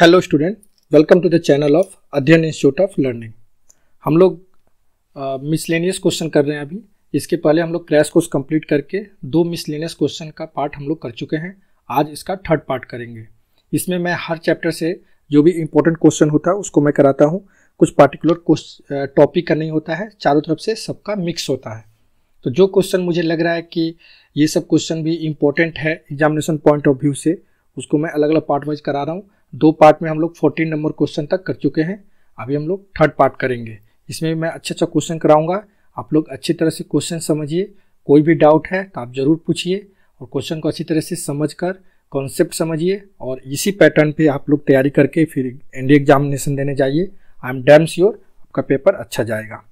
hello student welcome to the channel of Adhyayan institute of learning हम लोग miscellaneous question कर रहे हैं अभी इसके पहले हम लोग क्रैश कोर्स कंप्लीट करके दो मिसलेनियस क्वेश्चन का पार्ट हम लोग कर चुके हैं आज इसका थर्ड पार्ट करेंगे इसमें मैं हर चैप्टर से जो भी इम्पोर्टेंट क्वेश्चन होता है उसको मैं कराता हूँ कुछ पार्टिकुलर टॉपिक का नहीं होता है चारों तरफ से सबका मिक्स होता है तो जो क्वेश्चन मुझे लग रहा है कि ये सब क्वेश्चन भी इम्पोर्टेंट है एग्जामिनेशन पॉइंट ऑफ व्यू से उसको मैं अलग अलग पार्ट वाइज करा रहा हूँ दो पार्ट में हम लोग फोर्टीन नंबर क्वेश्चन तक कर चुके हैं अभी हम लोग थर्ड पार्ट करेंगे इसमें मैं अच्छा अच्छा क्वेश्चन कराऊंगा आप लोग अच्छी तरह से क्वेश्चन समझिए कोई भी डाउट है तो आप ज़रूर पूछिए और क्वेश्चन को अच्छी तरह से समझ कर कॉन्सेप्ट समझिए और इसी पैटर्न पे आप लोग तैयारी करके फिर एनडी एग्जामिनेशन देने जाइए आई एम डैम श्योर आपका पेपर अच्छा जाएगा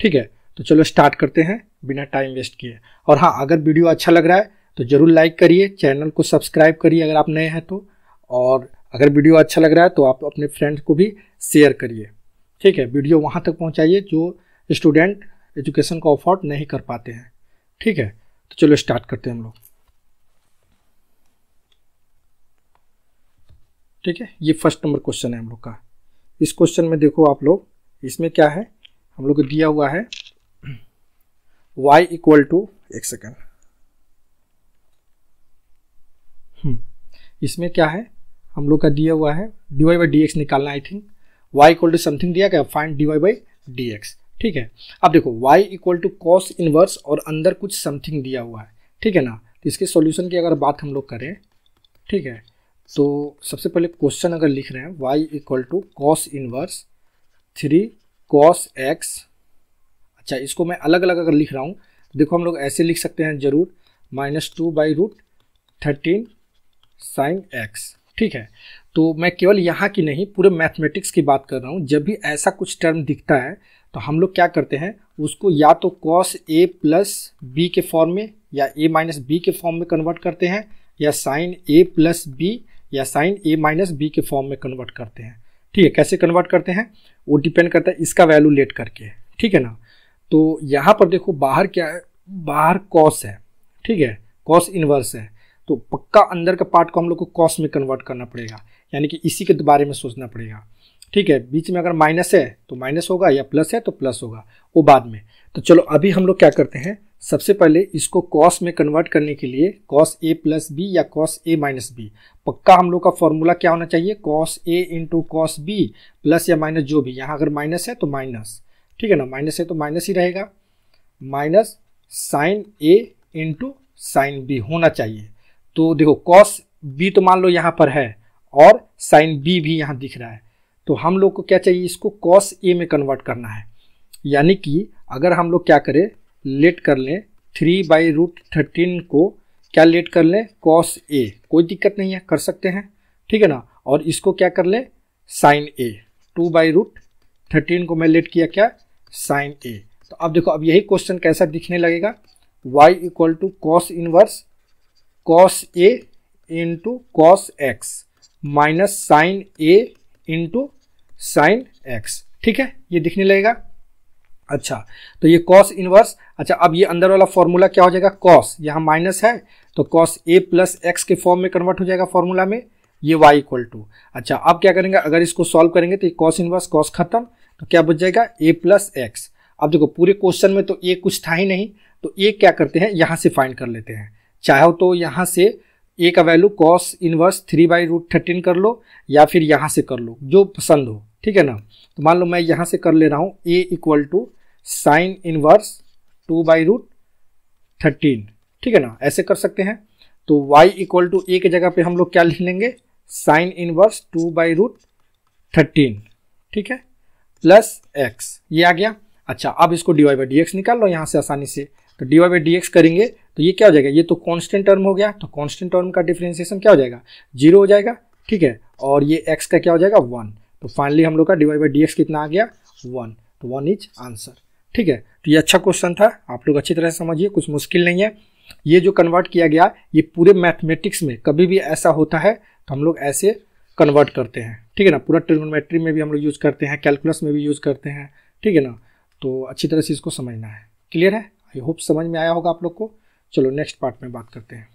ठीक है तो चलो स्टार्ट करते हैं बिना टाइम वेस्ट किए और हाँ अगर वीडियो अच्छा लग रहा है तो ज़रूर लाइक करिए चैनल को सब्सक्राइब करिए अगर आप नए हैं तो और अगर वीडियो अच्छा लग रहा है तो आप अपने फ्रेंड्स को भी शेयर करिए ठीक है वीडियो वहाँ तक पहुँचाइए जो स्टूडेंट एजुकेशन को अफोर्ड नहीं कर पाते हैं ठीक है तो चलो स्टार्ट करते हैं हम लोग ठीक है ये फर्स्ट नंबर क्वेश्चन है हम लोग का इस क्वेश्चन में देखो आप लोग इसमें क्या है हम लोग को दिया हुआ है y इक्वल टू एक सेकेंड हम्म, इसमें क्या है हम लोग का दिया हुआ है D Y by D X निकालना I think Y equal to something दिया गया fine D Y by D X ठीक है अब देखो y equal to cos inverse और अंदर कुछ समथिंग दिया हुआ है ठीक है ना तो इसके सॉल्यूशन की अगर बात हम लोग करें ठीक है तो सबसे पहले क्वेश्चन अगर लिख रहे हैं y equal to cos inverse three cos X अच्छा इसको मैं अलग अलग अगर लिख रहा हूँ देखो हम लोग ऐसे लिख सकते हैं जरूर minus two by root thirteen sine X ठीक है तो मैं केवल यहाँ की नहीं पूरे मैथमेटिक्स की बात कर रहा हूँ जब भी ऐसा कुछ टर्म दिखता है तो हम लोग क्या करते हैं उसको या तो कॉस ए प्लस बी के फॉर्म में या ए माइनस बी के फॉर्म में कन्वर्ट करते हैं या साइन ए प्लस बी या साइन ए माइनस बी के फॉर्म में कन्वर्ट करते हैं ठीक है कैसे कन्वर्ट करते हैं वो डिपेंड करता है इसका वैल्यू लेट करके ठीक है ना तो यहाँ पर देखो बाहर क्या है बाहर कॉस है ठीक है कॉस इन्वर्स है तो पक्का अंदर का पार्ट को हम लोग को कॉस्ट में कन्वर्ट करना पड़ेगा यानी कि इसी के बारे में सोचना पड़ेगा ठीक है बीच में अगर माइनस है तो माइनस होगा या प्लस है तो प्लस होगा वो बाद में तो चलो अभी हम लोग क्या करते हैं सबसे पहले इसको कॉस में कन्वर्ट करने के लिए कॉस ए प्लस बी या कॉस ए माइनस बी पक्का हम लोग का फॉर्मूला क्या होना चाहिए cos A into cos B plus या माइनस जो भी यहाँ अगर माइनस है तो माइनस ठीक है ना माइनस है तो माइनस ही रहेगा minus sine A into sine B होना चाहिए तो देखो कॉस बी तो मान लो यहाँ पर है और साइन बी भी यहाँ दिख रहा है तो हम लोग को क्या चाहिए इसको कॉस ए में कन्वर्ट करना है यानी कि अगर हम लोग क्या करें लेट कर लें थ्री बाई रूट थर्टीन को क्या लेट कर लें कॉस ए कोई दिक्कत नहीं है कर सकते हैं ठीक है ना और इसको क्या कर लें sine A two by root thirteen को मैं लेट किया क्या साइन ए तो अब देखो अब यही क्वेश्चन कैसा दिखने लगेगा y equal to cos inverse cos A into cos X minus sine A into sine X ठीक है ये दिखने लगेगा अच्छा तो ये कॉस इनवर्स अच्छा अब ये अंदर वाला फॉर्मूला क्या हो जाएगा कॉस यहाँ माइनस है तो कॉस ए प्लस एक्स के फॉर्म में कन्वर्ट हो जाएगा फॉर्मूला में ये वाई इक्वल टू अच्छा अब क्या करेंगे अगर इसको सॉल्व करेंगे तो ये कॉस इनवर्स कॉस खत्म तो क्या बच जाएगा ए प्लस एक्स अब देखो पूरे क्वेश्चन में तो ए कुछ था ही नहीं तो ए क्या करते हैं यहाँ से फाइंड कर लेते हैं चाहो तो यहाँ से ए का value cos inverse three by root thirteen कर लो या फिर यहाँ से कर लो जो पसंद हो ठीक है ना तो मान लो मैं यहाँ से कर ले रहा हूँ A equal to sine inverse two by root thirteen ठीक है ना ऐसे कर सकते हैं तो y इक्वल टू ए के जगह पे हम लोग क्या लिख लेंगे sine inverse two by root thirteen ठीक है प्लस x ये आ गया अच्छा अब इसको D Y by D X निकाल लो यहाँ से आसानी से तो D Y by D X करेंगे तो ये क्या हो जाएगा ये तो कांस्टेंट टर्म हो गया तो कांस्टेंट टर्म का डिफ्रेंसिएशन क्या हो जाएगा जीरो हो जाएगा ठीक है और ये एक्स का क्या हो जाएगा वन तो फाइनली हम लोग का डिवाइड बाई डी कितना आ गया वन तो वन इज आंसर ठीक है तो ये अच्छा क्वेश्चन था आप लोग अच्छी तरह से समझिए कुछ मुश्किल नहीं है ये जो कन्वर्ट किया गया ये पूरे मैथमेटिक्स में कभी भी ऐसा होता है तो हम लोग ऐसे कन्वर्ट करते हैं ठीक है ना पूरा ट्रिग्नोमेट्री में भी हम लोग यूज़ करते हैं कैलकुलस में भी यूज़ करते हैं ठीक है ना तो अच्छी तरह से इसको समझना है क्लियर है आई होप समझ में आया होगा आप लोग को चलो नेक्स्ट पार्ट में बात करते हैं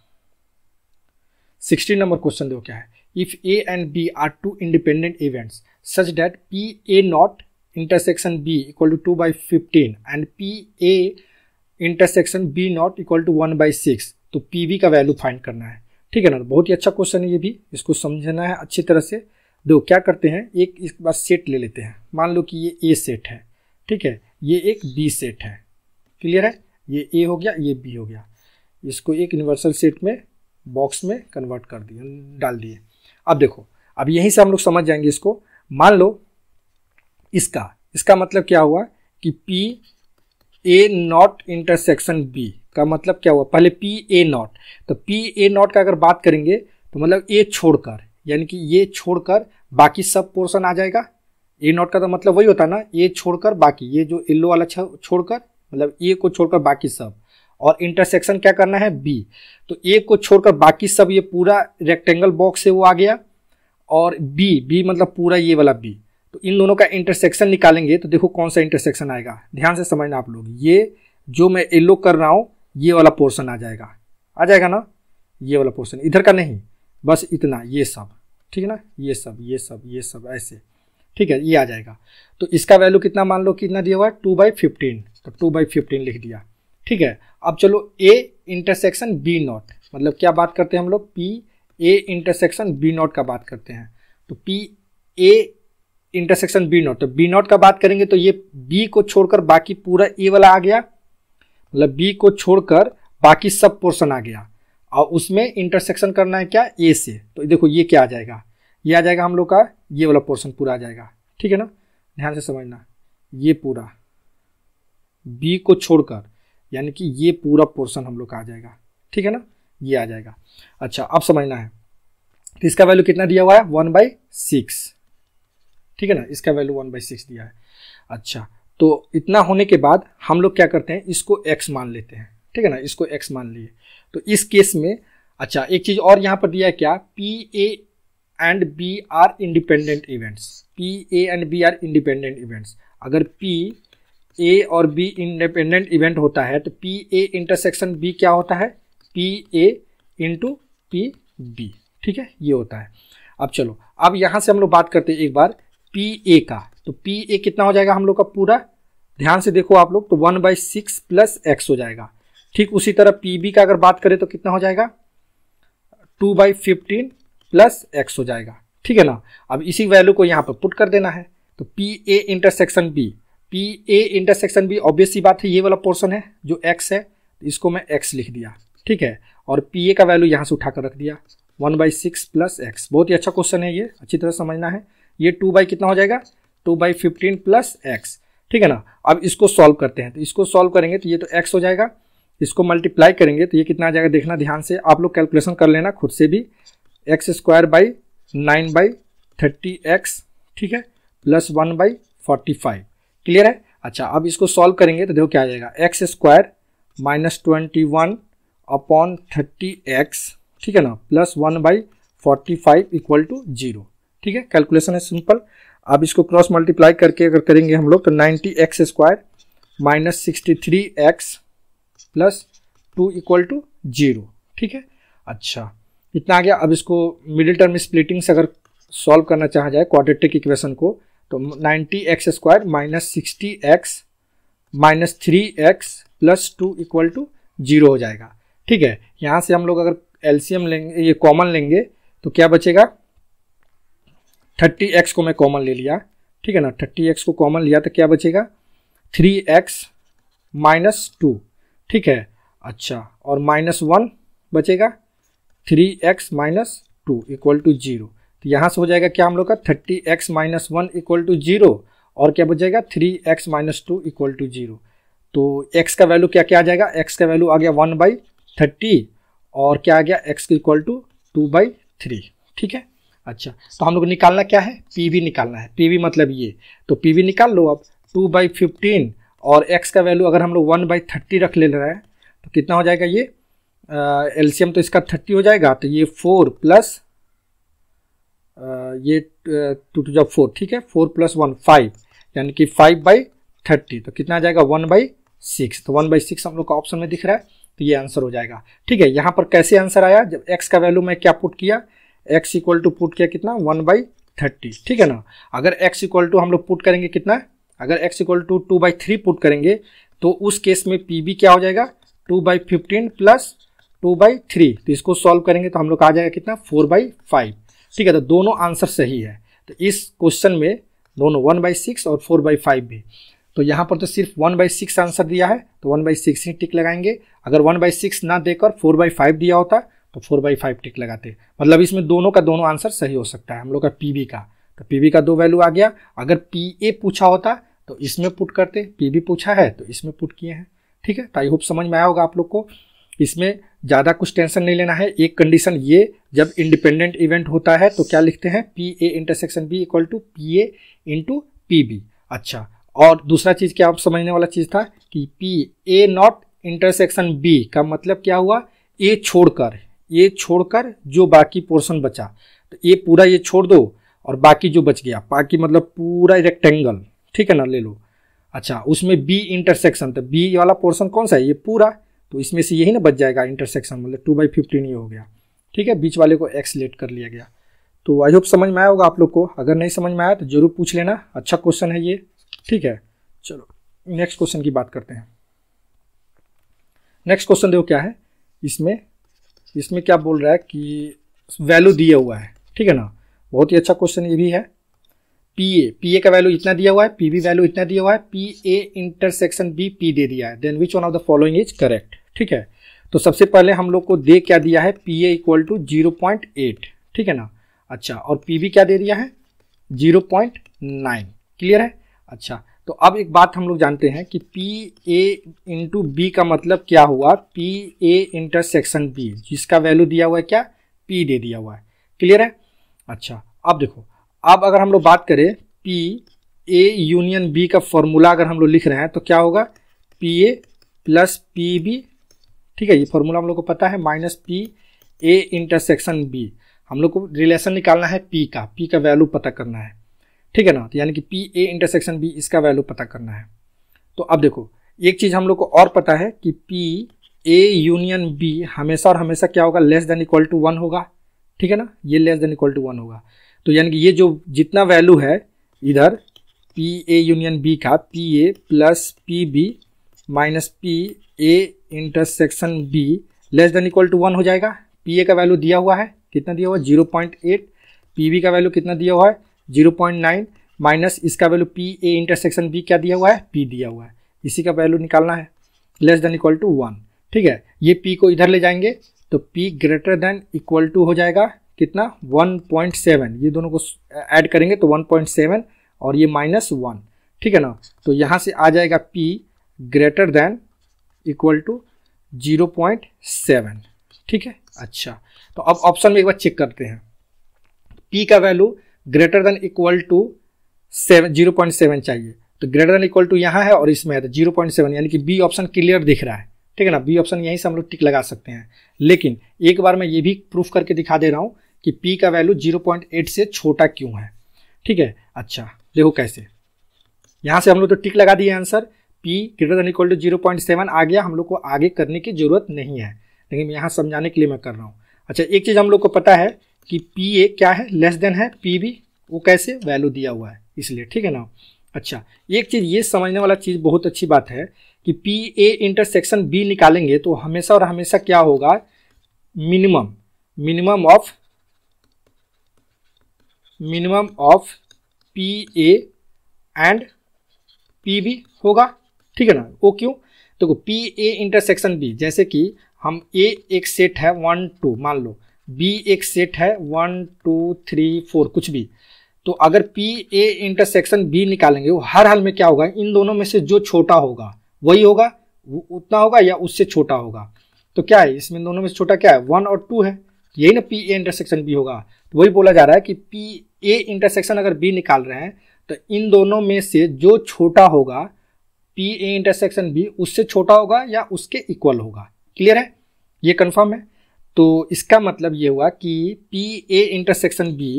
सिक्सटीन नंबर क्वेश्चन देखो क्या है if A and B are two independent events such that P A not intersection B equal to two by fifteen and P A intersection B not equal to one by six तो P V का value find करना है ठीक है ना बहुत ही अच्छा क्वेश्चन है ये भी इसको समझना है अच्छी तरह से दो क्या करते हैं एक इस बार सेट ले लेते हैं मान लो कि ये ए सेट है ठीक है ये एक बी सेट है क्लियर है ये ए हो गया ये बी हो गया इसको एक यूनिवर्सल सेट में बॉक्स में कन्वर्ट कर दिए डाल दिए अब देखो अब यहीं से हम लोग समझ जाएंगे इसको मान लो इसका इसका मतलब क्या हुआ कि P A not intersection B का मतलब क्या हुआ पहले पी ए नॉट तो पी ए नॉट का अगर बात करेंगे तो मतलब ए छोड़कर यानी कि ये छोड़कर बाकी सब पोर्शन आ जाएगा ए नॉट का तो मतलब वही होता है ना ए छोड़कर बाकी ये जो येल्लो वाला छोड़कर मतलब ए को छोड़कर बाकी सब और इंटरसेक्शन क्या करना है बी तो ए को छोड़कर बाकी सब ये पूरा रेक्टेंगल बॉक्स है वो आ गया और बी बी मतलब पूरा ये वाला बी तो इन दोनों का इंटरसेक्शन निकालेंगे तो देखो कौन सा इंटरसेक्शन आएगा ध्यान से समझना आप लोग ये जो मैं येल्लो कर रहा हूँ ये वाला पोर्सन आ जाएगा आ जाएगा ना ये वाला पोर्सन इधर का नहीं बस इतना ये सब ठीक है ना ये सब ये सब ये सब ऐसे ठीक है ये आ जाएगा तो इसका वैल्यू कितना मान लो कितना दिया हुआ है टू बाई फिफ्टीन तो टू बाई फिफ्टीन लिख दिया ठीक है अब चलो ए इंटरसेक्शन बी नॉट मतलब क्या बात करते हैं हम लोग P A intersection B not का बात करते हैं तो P A intersection B not तो बी नॉट का बात करेंगे तो ये बी को छोड़कर बाकी पूरा ए वाला आ गया मतलब बी को छोड़कर बाकी सब पोर्शन आ गया और उसमें इंटरसेक्शन करना है क्या ए से तो देखो ये क्या आ जाएगा ये आ जाएगा हम लोग का ये वाला पोर्शन पूरा आ जाएगा ठीक है ना ध्यान से समझना ये पूरा बी को छोड़कर यानी कि ये पूरा पोर्सन हम लोग का आ जाएगा ठीक है ना ये आ जाएगा अच्छा अब समझना है तो इसका वैल्यू कितना दिया हुआ है वन बाई सिक्स ठीक है ना इसका वैल्यू वन बाई सिक्स दिया है अच्छा तो इतना होने के बाद हम लोग क्या करते हैं इसको एक्स मान लेते हैं ठीक है ना इसको एक्स मान लिए तो इस केस में अच्छा एक चीज़ और यहाँ पर दिया है क्या P A and B are independent events P A and B are independent events अगर पी ए और बी इंडिपेंडेंट इवेंट होता है तो पी ए इंटरसेक्शन बी क्या होता है P A into P B ठीक है ये होता है अब चलो अब यहाँ से हम लोग बात करते हैं एक बार पी ए का तो पी ए कितना हो जाएगा हम लोग का पूरा ध्यान से देखो आप लोग तो one by six plus x हो जाएगा ठीक उसी तरह पी बी का अगर बात करें तो कितना हो जाएगा two by fifteen plus x हो जाएगा ठीक है ना अब इसी वैल्यू को यहाँ पर पुट कर देना है तो P A intersection B P A intersection B obvious सी बात है ये वाला पोर्सन है जो एक्स है इसको मैं एक्स लिख दिया ठीक है और पी ए का वैल्यू यहाँ से उठा कर रख दिया one by six plus x बहुत ही अच्छा क्वेश्चन है ये अच्छी तरह समझना है ये टू बाई कितना हो जाएगा two by fifteen plus x ठीक है ना अब इसको सॉल्व करते हैं तो इसको सॉल्व करेंगे तो ये तो एक्स हो जाएगा इसको मल्टीप्लाई करेंगे तो ये कितना आ जाएगा देखना ध्यान से आप लोग कैलकुलेशन कर लेना खुद से भी x square by nine by thirty x ठीक है plus one by forty five clear है अच्छा अब इसको सॉल्व करेंगे तो देखो क्या आ जाएगा x square minus twenty one upon thirty x ठीक है ना plus one by forty five equal to zero ठीक है कैलकुलेशन है सिंपल अब इसको क्रॉस मल्टीप्लाई करके अगर करेंगे हम लोग तो ninety x square minus sixty three x plus two equal to zero ठीक है अच्छा इतना आ गया अब इसको मिडिल टर्म स्प्लिटिंग से अगर सॉल्व करना चाहा जाए क्वाड्रेटिक इक्वेशन को तो ninety x square minus sixty x minus three x plus two equal to zero हो जाएगा ठीक है यहाँ से हम लोग अगर एलसीएम लेंगे ये कॉमन लेंगे तो क्या बचेगा थर्टी एक्स को मैं कॉमन ले लिया ठीक है ना थर्टी एक्स को कॉमन लिया तो क्या बचेगा थ्री एक्स माइनस टू ठीक है अच्छा और माइनस वन बचेगा three x minus two equal to zero तो यहाँ से हो जाएगा क्या हम लोग का thirty x minus one equal to zero और क्या बचेगा three x minus two equal to zero तो एक्स का वैल्यू क्या क्या आ जाएगा एक्स का वैल्यू आ गया वन बाई थर्टी और क्या आ गया x equal to two by three ठीक है अच्छा तो हम लोग निकालना क्या है पी निकालना है पी मतलब ये तो पी निकाल लो अब टू बाई फिफ्टीन और एक्स का वैल्यू अगर हम लोग वन बाई थर्टी रख ले रहे हैं तो कितना हो जाएगा ये एलसीएम तो इसका थर्टी हो जाएगा तो ये फोर प्लस ये टू टू जब फोर ठीक है फोर प्लस वन फाइव यानी कि फाइव बाई थर्टी तो कितना आ जाएगा वन बाई सिक्स तो वन बाई सिक्स हम लोग का ऑप्शन में दिख रहा है तो ये आंसर हो जाएगा ठीक है यहाँ पर कैसे आंसर आया जब एक्स का वैल्यू मैं क्या पुट किया एक्स इक्वल टू पुट किया कितना वन बाई थर्टी ठीक है ना अगर एक्स इक्वल टू हम लोग पुट करेंगे कितना अगर x equal to two by three put करेंगे तो उस केस में पी बी क्या हो जाएगा two by fifteen plus two by three तो इसको सॉल्व करेंगे तो हम लोग आ जाएगा कितना फोर बाई फाइव ठीक है तो दोनों आंसर सही है तो इस क्वेश्चन में दोनों वन बाई सिक्स और फोर बाई फाइव भी तो यहाँ पर तो सिर्फ वन बाई सिक्स आंसर दिया है तो वन बाई सिक्स ही टिक लगाएंगे अगर वन बाई सिक्स ना देकर फोर बाई फाइव दिया होता तो फोर बाई फाइव टिक लगाते मतलब इसमें दोनों का दोनों आंसर सही हो सकता है हम लोग का पी का तो पी का दो वैल्यू आ गया अगर पी ए पूछा होता तो इसमें पुट करते पी बी पूछा है तो इसमें पुट किए हैं ठीक है तो आई होप समझ में आया होगा आप लोग को इसमें ज़्यादा कुछ टेंशन नहीं लेना है एक कंडीशन ये जब इंडिपेंडेंट इवेंट होता है तो क्या लिखते हैं P A intersection B equal to P A into P B अच्छा और दूसरा चीज़ क्या आप समझने वाला चीज़ था कि P A not intersection B का मतलब क्या हुआ ए छोड़कर ए छोड़कर जो बाकी पोर्शन बचा तो ए पूरा ये छोड़ दो और बाकी जो बच गया बाकी मतलब पूरा रेक्टेंगल ठीक है ना ले लो अच्छा उसमें बी इंटरसेक्शन तो बी वाला पोर्शन कौन सा है ये पूरा तो इसमें से यही ना बच जाएगा इंटरसेक्शन मतलब टू बाई फिफ्टीन ये हो गया ठीक है बीच वाले को एक्स लेट कर लिया गया तो आई होप समझ में आया होगा आप लोग को अगर नहीं समझ में आया तो जरूर पूछ लेना अच्छा क्वेश्चन है ये ठीक है चलो नेक्स्ट क्वेश्चन की बात करते हैं नेक्स्ट क्वेश्चन देखो क्या है इसमें इसमें क्या बोल रहा है कि वैल्यू दिया हुआ है ठीक है ना बहुत ही अच्छा क्वेश्चन ये भी है पी ए पी ए का वैल्यू इतना दिया हुआ है पी बी वैल्यू इतना दिया हुआ है P A intersection B P दे दिया है then which one of the following is correct ठीक है तो सबसे पहले हम लोग को दे क्या दिया है P A equal to zero point eight ठीक है ना अच्छा और पी बी क्या दे दिया है जीरो पॉइंट नाइन क्लियर है अच्छा तो अब एक बात हम लोग जानते हैं कि पी ए इंटू बी का मतलब क्या हुआ पी ए इंटरसेक्शन बी जिसका वैल्यू दिया हुआ है क्या पी दे दिया हुआ है क्लियर है अच्छा अब देखो अब अगर हम लोग बात करें पी ए यूनियन बी का फॉर्मूला अगर हम लोग लिख रहे हैं तो क्या होगा P A plus P B ठीक है ये फॉर्मूला हम लोग को पता है minus P A intersection B हम लोग को रिलेशन निकालना है पी का पी का वैल्यू पता करना है ठीक है ना तो यानी कि पी ए इंटरसेक्शन बी इसका वैल्यू पता करना है तो अब देखो एक चीज़ हम लोग को और पता है कि पी ए यूनियन बी हमेशा और हमेशा क्या होगा less than equal to one होगा ठीक है ना ये less than equal to one होगा तो यानी कि ये जो जितना वैल्यू है इधर पी ए यूनियन बी का P A plus P B minus P A intersection B less than equal to one हो जाएगा पी ए का वैल्यू दिया हुआ है कितना दिया हुआ है zero point eight P B का वैल्यू कितना दिया हुआ है जीरो पॉइंट नाइन माइनस इसका value P A intersection B क्या दिया हुआ है पी दिया हुआ है इसी का वैल्यू निकालना है less than equal to one ठीक है ये पी को इधर ले जाएंगे तो P greater than equal to हो जाएगा कितना 1.7 ये दोनों को ऐड करेंगे तो 1.7 और ये माइनस वन ठीक है ना तो यहाँ से आ जाएगा P greater than equal to zero point seven ठीक है अच्छा तो अब ऑप्शन में एक बार चेक करते हैं पी का value greater than equal to seven zero point seven चाहिए तो ग्रेटर देन इक्वल टू यहाँ है और इसमें है तो जीरो पॉइंट सेवन यानी कि बी ऑप्शन क्लियर दिख रहा है ठीक है ना बी ऑप्शन यहीं से हम लोग टिक लगा सकते हैं लेकिन एक बार मैं ये भी प्रूफ करके दिखा दे रहा हूँ कि पी का वैल्यू जीरो पॉइंट एट से छोटा क्यों है ठीक है अच्छा देखो कैसे यहाँ से हम लोग तो टिक लगा दिए answer P greater than equal to zero point seven आ गया हम लोग को आगे करने की जरूरत नहीं है लेकिन यहाँ समझाने के लिए मैं कर रहा हूँ अच्छा एक चीज़ हम लोग को पता है कि पी ए क्या है लेस देन है पी बी वो कैसे वैल्यू दिया हुआ है इसलिए ठीक है ना अच्छा एक चीज़ ये समझने वाला चीज़ बहुत अच्छी बात है कि पी ए इंटरसेक्शन बी निकालेंगे तो हमेशा और हमेशा क्या होगा minimum minimum of minimum of P A and P B होगा ठीक है ना वो क्यों देखो तो पी ए इंटरसेक्शन बी जैसे कि हम ए एक सेट है वन टू मान लो बी एक सेट है वन टू थ्री फोर कुछ भी तो अगर पी ए इंटरसेक्शन बी निकालेंगे वो हर हाल में क्या होगा इन दोनों में से जो छोटा होगा वही होगा वो उतना होगा या उससे छोटा होगा तो क्या है इसमें दोनों में से छोटा क्या है वन और टू है यही ना पी ए इंटरसेक्शन बी होगा तो वही बोला जा रहा है कि पी ए इंटरसेक्शन अगर बी निकाल रहे हैं तो इन दोनों में से जो छोटा होगा पी ए इंटरसेक्शन बी उससे छोटा होगा या उसके इक्वल होगा क्लियर है ये कन्फर्म है तो इसका मतलब ये हुआ कि पी ए इंटरसेक्शन बी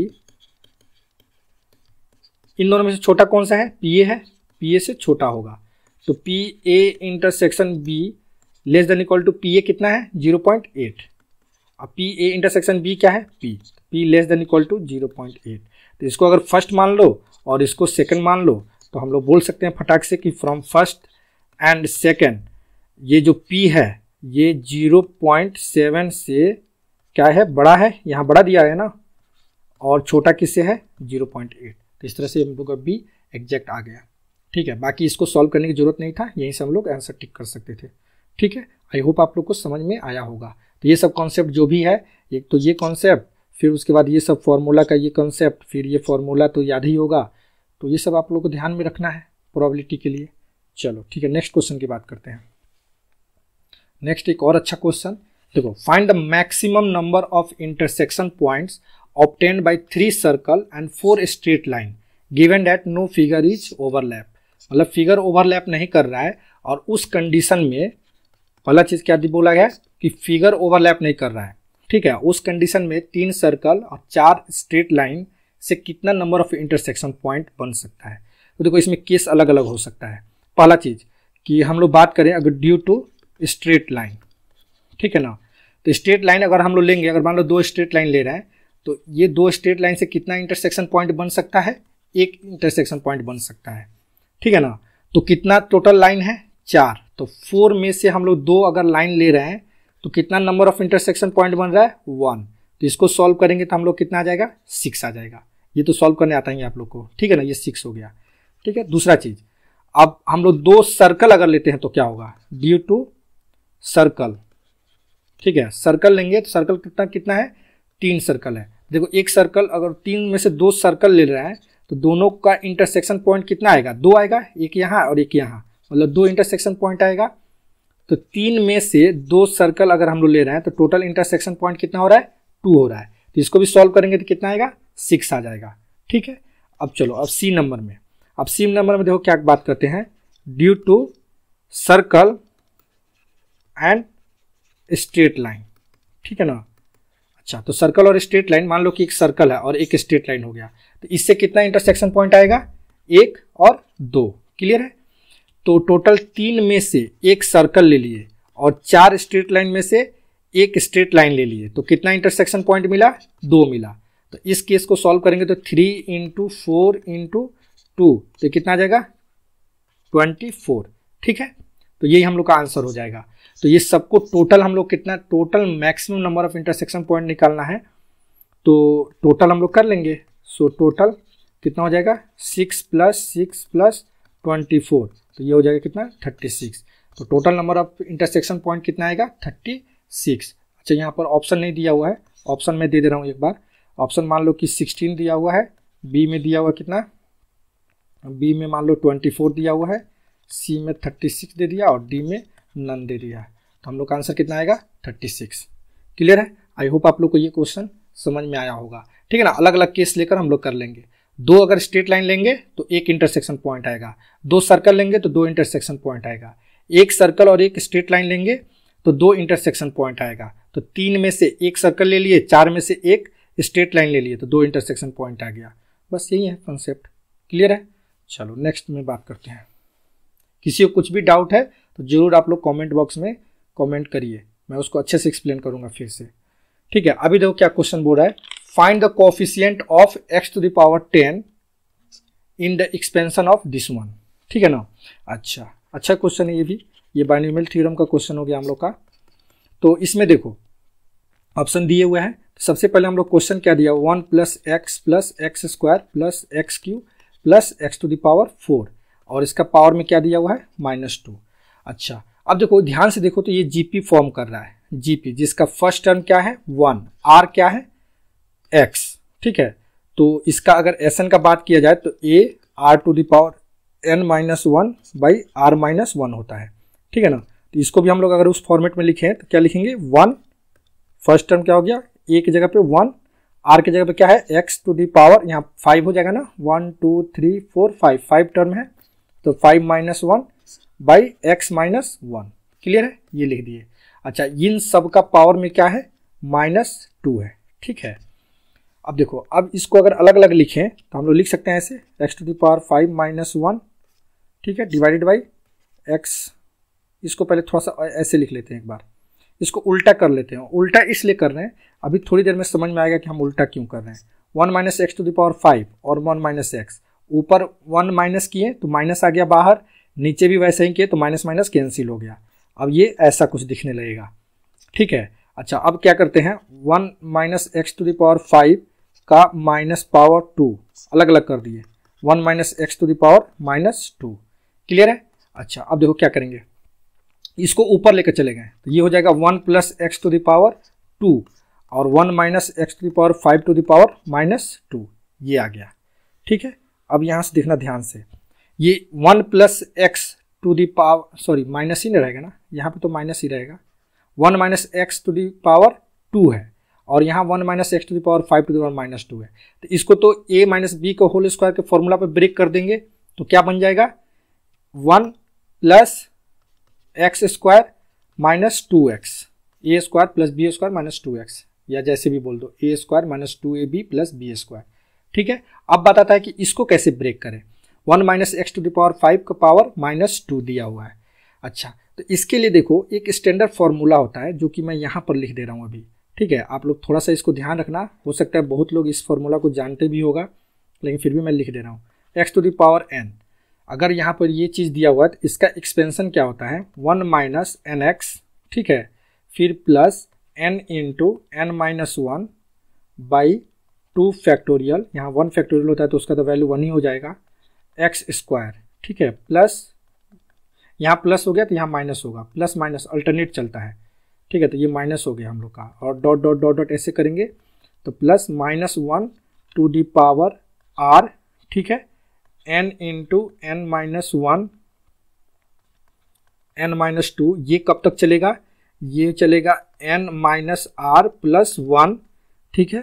इन दोनों में से छोटा कौन सा है पी ए है पी ए से छोटा होगा तो P A intersection B less than equal to P A कितना है जीरो पॉइंट एट अब पी ए इंटरसेक्शन बी क्या है P P less than equal to zero point eight तो इसको अगर फर्स्ट मान लो और इसको सेकंड मान लो तो हम लोग बोल सकते हैं फटाक से कि फ्रॉम फर्स्ट एंड सेकेंड ये जो पी है ये जीरो पॉइंट सेवन से क्या है बड़ा है यहाँ बड़ा दिया है ना और छोटा किससे है जीरो पॉइंट एट तो इस तरह से हम लोग अभी एग्जैक्ट आ गया ठीक है बाकी इसको सॉल्व करने की ज़रूरत नहीं था यहीं से हम लोग आंसर टिक कर सकते थे ठीक है आई होप आप लोग को समझ में आया होगा तो ये सब कॉन्सेप्ट जो भी है एक तो ये कॉन्सेप्ट फिर उसके बाद ये सब फॉर्मूला का ये कॉन्सेप्ट फिर ये फॉर्मूला तो याद ही होगा तो ये सब आप लोगों को ध्यान में रखना है प्रोबेबिलिटी के लिए चलो ठीक है नेक्स्ट क्वेश्चन की बात करते हैं नेक्स्ट एक और अच्छा क्वेश्चन देखो find the maximum number of intersection points obtain by three circle and four straight line given that no figure is overlap मतलब फिगर ओवरलैप नहीं कर रहा है और उस कंडीशन में पहला चीज़ क्या बोला गया कि फिगर ओवरलैप नहीं कर रहा है ठीक है उस कंडीशन में तीन सर्कल और चार स्ट्रेट लाइन से कितना नंबर ऑफ इंटरसेक्शन पॉइंट बन सकता है तो देखो इसमें केस अलग अलग हो सकता है पहला चीज़ कि हम लोग बात करें अगर ड्यू टू स्ट्रेट लाइन ठीक है ना तो स्ट्रेट लाइन अगर हम लोग लेंगे अगर मान लो दो स्ट्रेट लाइन ले रहे हैं तो ये दो स्ट्रेट लाइन से कितना इंटरसेक्शन पॉइंट बन सकता है एक इंटरसेक्शन पॉइंट बन सकता है ठीक है ना तो कितना टोटल लाइन है चार तो फोर में से हम लोग दो अगर लाइन ले रहे हैं तो कितना नंबर ऑफ इंटरसेक्शन पॉइंट बन रहा है वन तो इसको सॉल्व करेंगे तो हम लोग कितना आ जाएगा सिक्स आ जाएगा ये तो सॉल्व करने आता ही आप लोग को ठीक है ना ये सिक्स हो गया ठीक है दूसरा चीज अब हम लोग दो सर्कल अगर लेते हैं तो क्या होगा डी टू सर्कल ठीक है सर्कल लेंगे तो सर्कल कितना कितना है तीन सर्कल है देखो एक सर्कल अगर तीन में से दो सर्कल ले रहे हैं तो दोनों का इंटरसेक्शन पॉइंट कितना आएगा दो आएगा एक यहाँ और एक यहाँ मतलब दो इंटरसेक्शन पॉइंट आएगा तो तीन में से दो सर्कल अगर हम लोग ले रहे हैं तो टोटल इंटरसेक्शन पॉइंट कितना हो रहा है टू हो रहा है तो इसको भी सॉल्व करेंगे तो कितना आएगा सिक्स आ जाएगा ठीक है अब चलो अब सी नंबर में अब सी नंबर में देखो क्या बात करते हैं due to circle and straight line ठीक है ना अच्छा तो सर्कल और स्ट्रेट लाइन मान लो कि एक सर्कल है और एक स्ट्रेट लाइन हो गया तो इससे कितना इंटरसेक्शन पॉइंट आएगा एक और दो क्लियर है तो टोटल तीन में से एक सर्कल ले लिए और चार स्ट्रेट लाइन में से एक स्ट्रेट लाइन ले लिए तो कितना इंटरसेक्शन पॉइंट मिला दो मिला तो इस केस को सॉल्व करेंगे तो three into four into two तो कितना आ जाएगा ट्वेंटी फोर ठीक है तो यही हम लोग का आंसर हो जाएगा तो ये सबको टोटल हम लोग कितना total maximum number of intersection point निकालना है तो टोटल हम लोग कर लेंगे सो so, टोटल कितना हो जाएगा six plus six plus twenty four तो ये हो जाएगा कितना थर्टी सिक्स तो total number of intersection point कितना आएगा थर्टी सिक्स अच्छा यहाँ पर ऑप्शन नहीं दिया हुआ है ऑप्शन मैं दे दे रहा हूँ एक बार ऑप्शन मान लो कि सिक्सटीन दिया हुआ है बी में दिया हुआ कितना बी में मान लो ट्वेंटी फोर दिया हुआ है सी में थर्टी सिक्स दे दिया और डी में नन दे दिया है तो हम लोग का आंसर कितना आएगा थर्टी सिक्स क्लियर है आई होप आप लोग को ये क्वेश्चन समझ में आया होगा ठीक है ना अलग अलग केस लेकर हम लोग कर लेंगे दो अगर स्ट्रेट लाइन लेंगे तो एक इंटरसेक्शन पॉइंट आएगा दो सर्कल लेंगे तो दो इंटरसेक्शन पॉइंट आएगा एक सर्कल और एक स्ट्रेट लाइन लेंगे तो दो इंटरसेक्शन पॉइंट आएगा तो तीन में से एक सर्कल ले लिए चार में से एक स्ट्रेट लाइन ले लिए तो दो इंटरसेक्शन पॉइंट आ गया बस यही है कॉन्सेप्ट क्लियर है चलो नेक्स्ट में बात करते हैं किसी को कुछ भी डाउट है तो ज़रूर आप लोग कमेंट बॉक्स में कमेंट करिए मैं उसको अच्छे से एक्सप्लेन करूंगा फिर से ठीक है अभी देखो क्या क्वेश्चन बोल रहा है find the coefficient of x to the power ten in the expansion of this one ठीक है ना अच्छा अच्छा क्वेश्चन है ये भी ये बाइनोमियल थ्योरम का क्वेश्चन हो गया हम लोग का तो इसमें देखो ऑप्शन दिए हुए हैं सबसे पहले हम लोग क्वेश्चन क्या दिया one plus x plus x square plus x cube plus x to the power four और इसका पावर में क्या दिया हुआ है माइनस टू अच्छा अब देखो ध्यान से देखो तो ये पी फॉर्म कर रहा है पी जिसका फर्स्ट टर्म क्या है वन आर क्या है एक्स ठीक है तो इसका अगर एस एन का बात किया जाए तो a r to the power n minus one by r minus one होता है ठीक है ना तो इसको भी हम लोग अगर उस फॉर्मेट में लिखें तो क्या लिखेंगे वन फर्स्ट टर्म क्या हो गया ए की जगह पे वन आर की जगह पे क्या है एक्स टू दी पावर यहाँ फाइव हो जाएगा ना one two three four five five term है तो five minus one by x minus one clear है ये लिख दिए अच्छा इन सब का पावर में क्या है माइनस टू है ठीक है अब देखो अब इसको अगर अलग अलग लिखें तो हम लोग लिख सकते हैं ऐसे x to the power five minus one ठीक है डिवाइडेड बाई एक्स इसको पहले थोड़ा सा ऐसे लिख लेते हैं एक बार इसको उल्टा कर लेते हैं उल्टा इसलिए कर रहे हैं अभी थोड़ी देर में समझ में आएगा कि हम उल्टा क्यों कर रहे हैं one minus x to the power five और वन माइनस एक्स ऊपर वन माइनस किए तो माइनस आ गया बाहर नीचे भी वैसे ही किए तो माइनस माइनस कैंसिल हो गया अब ये ऐसा कुछ दिखने लगेगा ठीक है अच्छा अब क्या करते हैं one minus x to the power five का माइनस पावर टू अलग अलग कर दिए one minus x to the power minus two clear है अच्छा अब देखो क्या करेंगे इसको ऊपर लेकर चले गए तो ये हो जाएगा one plus x to the power two और one minus x to the power five to the power minus two ये आ गया ठीक है अब यहाँ से देखना ध्यान से ये one plus x to the power sorry minus ही नहीं रहेगा ना यहाँ पे तो माइनस ही रहेगा one minus x to the power two है और यहाँ one minus x to the power five to the power minus two है तो इसको तो ए माइनस बी का होल स्क्वायर के फॉर्मूला पर ब्रेक कर देंगे तो क्या बन जाएगा one plus x square minus two x a square plus b square minus two x या जैसे भी बोल दो a square minus two a b plus b square ठीक है अब बताता है कि इसको कैसे ब्रेक करें one minus x to the power five का पावर माइनस टू दिया हुआ है अच्छा तो इसके लिए देखो एक स्टैंडर्ड फॉर्मूला होता है जो कि मैं यहाँ पर लिख दे रहा हूँ अभी ठीक है आप लोग थोड़ा सा इसको ध्यान रखना हो सकता है बहुत लोग इस फॉर्मूला को जानते भी होगा लेकिन फिर भी मैं लिख दे रहा हूँ एक्स टू दावर एन अगर यहाँ पर ये चीज़ दिया हुआ है तो इसका एक्सपेंसन क्या होता है वन माइनस एन एक्स ठीक है फिर plus n into n minus one by two factorial यहाँ वन फैक्टोरियल होता है तो उसका तो वैल्यू वन ही हो जाएगा एक्स स्क्वायर ठीक है प्लस यहाँ प्लस हो गया तो यहाँ माइनस होगा प्लस माइनस अल्टरनेट चलता है ठीक है तो ये माइनस हो गया हम लोग का और डॉट डॉट डॉट डॉट ऐसे करेंगे तो plus minus one to the power r ठीक है n into n minus one n minus two ये कब तक चलेगा ये चलेगा n minus r plus one ठीक है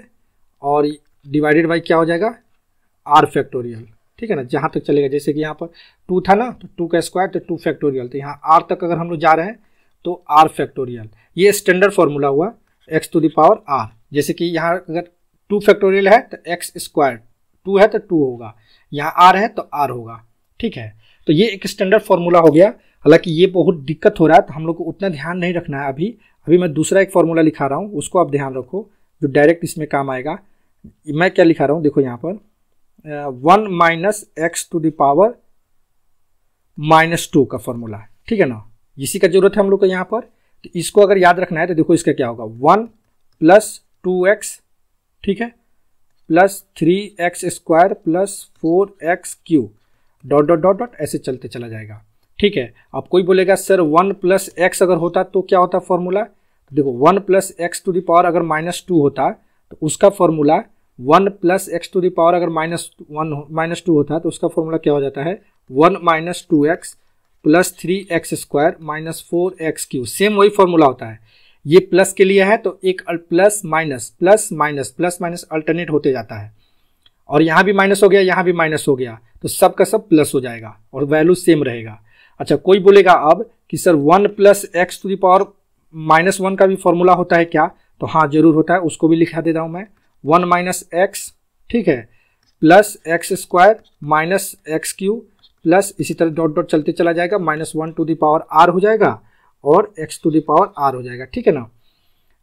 और डिवाइडेड बाई क्या हो जाएगा आर फैक्टोरियल ठीक है ना जहाँ तक चलेगा जैसे कि यहाँ पर टू था ना तो टू का स्क्वायर तो टू फैक्टोरियल तो यहाँ आर तक अगर हम लोग जा रहे हैं तो आर फैक्टोरियल ये स्टैंडर्ड फॉर्मूला हुआ एक्स टू दावर आर जैसे कि यहाँ अगर टू फैक्टोरियल है तो एक्स स्क्वायर टू है तो टू होगा यहाँ आर है तो आर होगा ठीक है तो ये एक स्टैंडर्ड फॉर्मूला हो गया हालांकि ये बहुत दिक्कत हो रहा है तो हम लोग को उतना ध्यान नहीं रखना है अभी अभी मैं दूसरा एक फॉर्मूला लिखा रहा हूँ उसको आप ध्यान रखो जो डायरेक्ट इसमें काम आएगा मैं क्या लिखा रहा हूँ देखो यहाँ पर one minus x to the power minus two का फॉर्मूला ठीक है ना इसी का जरूरत है हम लोग को यहाँ पर तो इसको अगर याद रखना है तो देखो इसका क्या होगा वन प्लस टू एक्स ठीक है plus three x square plus four x cube dot dot dot dot ऐसे चलते चला जाएगा ठीक है अब कोई बोलेगा सर वन प्लस एक्स अगर होता तो क्या होता फॉर्मूला तो देखो one plus x to the power अगर माइनस टू होता तो उसका formula one plus x to the power अगर माइनस वन माइनस टू होता तो उसका फॉर्मूला क्या हो जाता है one minus two x plus three x square minus four x cube same वही फॉर्मूला होता है ये प्लस के लिए है तो एक plus minus plus minus plus minus alternate होते जाता है और यहाँ भी माइनस हो गया यहाँ भी माइनस हो गया तो सब का सब प्लस हो जाएगा और वैल्यू सेम रहेगा अच्छा कोई बोलेगा अब कि sir one plus x to the power minus one का भी फॉर्मूला होता है क्या तो हाँ जरूर होता है उसको भी लिखा देता हूँ मैं वन माइनस एक्स ठीक है plus x square minus x cube plus इसी तरह डॉट डॉट चलते चला जाएगा minus one to the power r हो जाएगा और एक्स टू पावर आर हो जाएगा ठीक है ना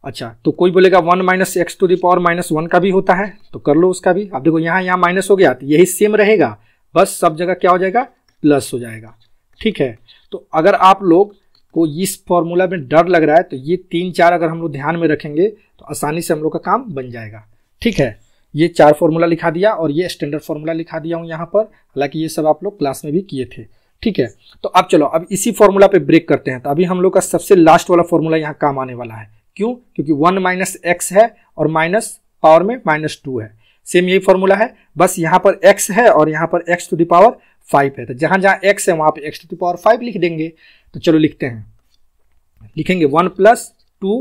अच्छा तो कोई बोलेगा one minus x to the power minus one का भी होता है तो कर लो उसका भी अब देखो यहाँ यहाँ माइनस हो गया तो यही सेम रहेगा बस सब जगह क्या हो जाएगा प्लस हो जाएगा ठीक है तो अगर आप लोग को इस फॉर्मूला में डर लग रहा है तो ये तीन चार अगर हम लोग ध्यान में रखेंगे तो आसानी से हम लोग का काम बन जाएगा ठीक है ये चार फॉर्मूला लिखा दिया और ये स्टैंडर्ड फॉर्मूला लिखा दिया हूँ यहाँ पर हालांकि ये सब आप लोग क्लास में भी किए थे ठीक है तो अब चलो अब इसी फॉर्मूला पे ब्रेक करते हैं तो अभी हम लोग का सबसे लास्ट वाला फॉर्मूला यहाँ काम आने वाला है क्यों क्योंकि वन माइनस एक्स है और माइनस पावर में माइनस टू है सेम यही फॉर्मूला है बस यहाँ पर एक्स है और यहाँ पर एक्स टू दावर फाइव है तो जहां जहां एक्स है वहां पर एक्स टू दावर फाइव लिख देंगे तो चलो लिखते हैं लिखेंगे one plus two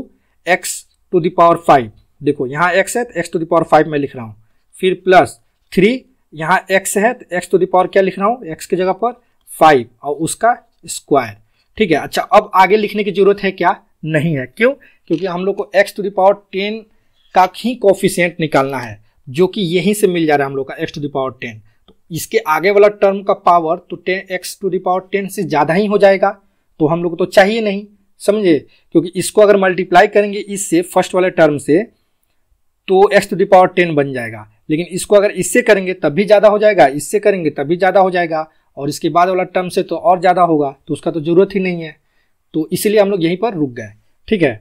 x to the power five देखो यहाँ एक्स है तो एक्स टू दावर फाइव में लिख रहा हूँ फिर प्लस थ्री यहाँ एक्स है तो एक्स टू दावर क्या लिख रहा हूँ एक्स की जगह पर फाइव और उसका स्क्वायर ठीक है अच्छा अब आगे लिखने की जरूरत है क्या नहीं है क्यों क्योंकि हम लोग को एक्स टू दावर टेन का ही कॉफिशियंट निकालना है जो कि यहीं से मिल जा रहा है हम लोग का एक्स टू दावर टेन तो इसके आगे वाला टर्म का पावर तो ten x to the power ten से ज़्यादा ही हो जाएगा तो हम लोग को तो चाहिए नहीं समझे क्योंकि इसको अगर मल्टीप्लाई करेंगे इससे फर्स्ट वाले टर्म से तो एक्स टू दावर टेन बन जाएगा लेकिन इसको अगर इससे करेंगे तब भी ज़्यादा हो जाएगा इससे करेंगे तब भी ज़्यादा हो जाएगा और इसके बाद वाला टर्म से तो और ज़्यादा होगा तो उसका तो ज़रूरत ही नहीं है तो इसलिए हम लोग यहीं पर रुक गए ठीक है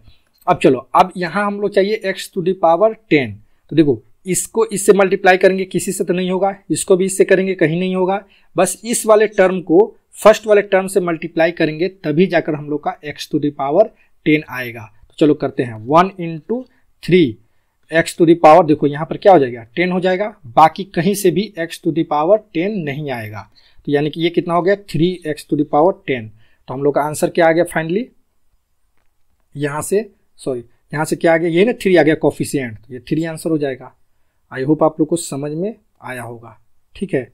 अब चलो अब यहाँ हम लोग चाहिए x to the power ten तो देखो इसको इससे मल्टीप्लाई करेंगे किसी से तो नहीं होगा इसको भी इससे करेंगे कहीं नहीं होगा बस इस वाले टर्म को फर्स्ट वाले टर्म से मल्टीप्लाई करेंगे तभी जाकर हम लोग का x to the power ten आएगा तो चलो करते हैं one into three x to the power देखो यहाँ पर क्या हो जाएगा टेन हो जाएगा बाकी कहीं से भी x to the power ten नहीं आएगा तो यानी कि ये कितना हो गया three x to the power ten तो हम लोग का आंसर क्या आ गया फाइनली यहाँ से सॉरी यहाँ से क्या आ गया ये ना थ्री आ गया कॉफिशियंट तो ये थ्री आंसर हो जाएगा आई होप आप लोग को समझ में आया होगा ठीक है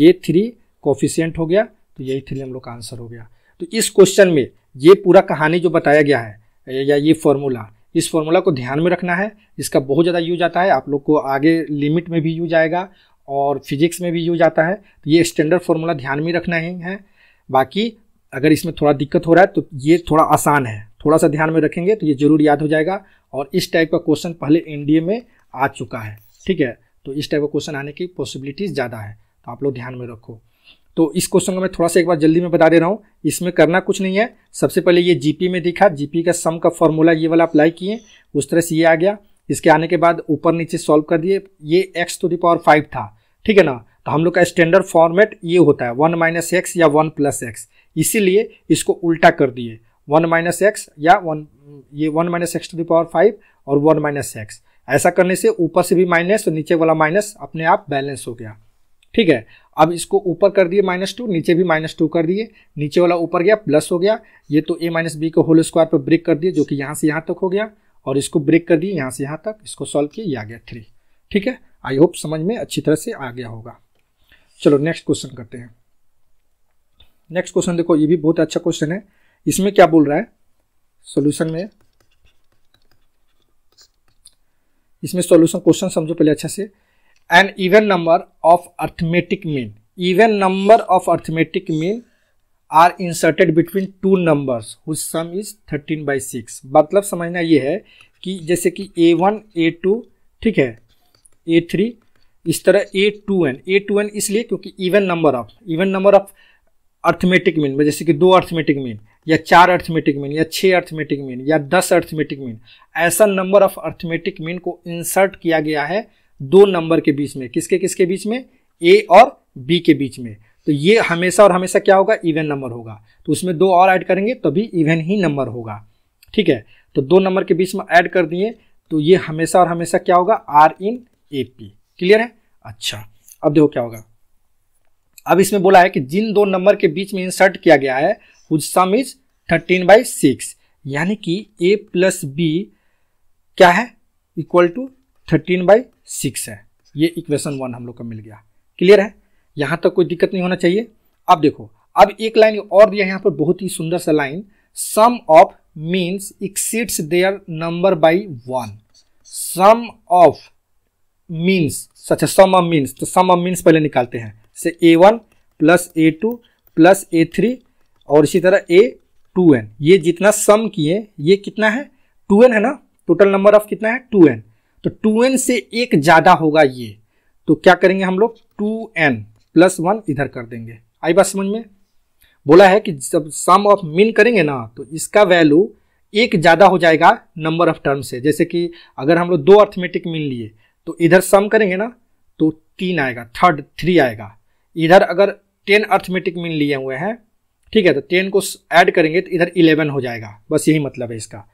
ये थ्री कॉफिशियंट हो गया तो यही थ्री हम लोग का आंसर हो गया तो इस क्वेश्चन में ये पूरा कहानी जो बताया गया है या ये फॉर्मूला इस फॉर्मूला को ध्यान में रखना है इसका बहुत ज़्यादा यूज आता है आप लोग को आगे लिमिट में भी यूज आएगा और फिजिक्स में भी यूज आता है तो ये स्टैंडर्ड फॉर्मूला ध्यान में रखना ही है बाकी अगर इसमें थोड़ा दिक्कत हो रहा है तो ये थोड़ा आसान है थोड़ा सा ध्यान में रखेंगे तो ये जरूर याद हो जाएगा और इस टाइप का क्वेश्चन पहले एनडीए में आ चुका है ठीक है तो इस टाइप का क्वेश्चन आने की पॉसिबिलिटीज़ ज़्यादा है तो आप लोग ध्यान में रखो तो इस क्वेश्चन को मैं थोड़ा सा एक बार जल्दी में बता दे रहा हूँ इसमें करना कुछ नहीं है सबसे पहले ये जी में दिखा जी का सम का फॉर्मूला ये वाला अप्लाई किए उस तरह से ये आ गया इसके आने के बाद ऊपर नीचे सॉल्व कर दिए ये x to the power five था ठीक है ना तो हम लोग का स्टैंडर्ड फॉर्मेट ये होता है वन माइनस एक्स या वन प्लस एक्स इसीलिए इसको उल्टा कर दिए वन माइनस एक्स या वन ये one minus x to the power five और वन माइनस एक्स ऐसा करने से ऊपर से भी माइनस और नीचे वाला माइनस अपने आप बैलेंस हो गया ठीक है अब इसको ऊपर कर दिए माइनस टू नीचे भी माइनस टू कर दिए नीचे वाला ऊपर गया प्लस हो गया ये तो ए माइनस बी को होल स्क्वायर पर ब्रेक कर दिए जो कि यहाँ से यहाँ तक हो गया और इसको ब्रेक कर दिए यहाँ से यहाँ तक इसको सॉल्व किया ये आ गया थ्री ठीक है आई होप समझ में अच्छी तरह से आ गया होगा चलो नेक्स्ट क्वेश्चन करते हैं नेक्स्ट क्वेश्चन देखो ये भी बहुत अच्छा क्वेश्चन है इसमें क्या बोल रहा है सॉल्यूशन में इसमें सॉल्यूशन क्वेश्चन समझो पहले अच्छा से an even number of arithmetic mean even number of arithmetic mean are inserted between two numbers whose sum is thirteen by six मतलब समझना ये है कि जैसे कि ए वन ए टू ठीक है ए थ्री इस तरह a two n a two n इसलिए क्योंकि even number of even number of arithmetic mean में जैसे कि दो अर्थमेटिक मीन या चार अर्थमेटिक मीन या छः अर्थमेटिक मीन या दस अर्थमेटिक मीन ऐसा नंबर ऑफ अर्थमेटिक मीन को इंसर्ट किया गया है दो नंबर के बीच में किसके किसके बीच में ए और बी के बीच में तो ये हमेशा और हमेशा क्या होगा इवन नंबर होगा तो उसमें दो और ऐड करेंगे तभी तो इवन ही नंबर होगा ठीक है तो दो नंबर के बीच में ऐड कर दिए तो ये हमेशा और हमेशा क्या होगा r in A P clear है अच्छा अब देखो क्या होगा अब इसमें बोला है कि जिन दो नंबर के बीच में इंसर्ट किया गया है whose sum is thirteen by six यानी कि ए प्लस बी क्या है equal to thirteen by six है ये इक्वेशन वन हम लोग का मिल गया क्लियर है यहाँ तक तो कोई दिक्कत नहीं होना चाहिए अब देखो अब एक लाइन और दिया है यहाँ पर बहुत ही सुंदर सा line sum of means exceeds their number by one sum of means such sum of means तो सम ऑफ मीन्स पहले निकालते हैं जैसे a one plus a two plus a three और इसी तरह ए टू एन ये जितना सम किए ये कितना है टू एन है ना टोटल नंबर ऑफ कितना है टू एन तो टू एन से एक ज़्यादा होगा ये तो क्या करेंगे हम लोग टू एन प्लस वन इधर कर देंगे आई बात समझ में बोला है कि जब सम ऑफ मीन करेंगे ना तो इसका वैल्यू एक ज़्यादा हो जाएगा नंबर ऑफ टर्म से जैसे कि अगर हम लोग दो अर्थमेटिक मीन लिए तो इधर सम करेंगे ना तो तीन आएगा थर्ड थ्री आएगा इधर अगर टेन अर्थमेटिक मीन लिए हुए हैं ठीक है तो टेन को ऐड करेंगे तो इधर इलेवन हो जाएगा बस यही मतलब है इसका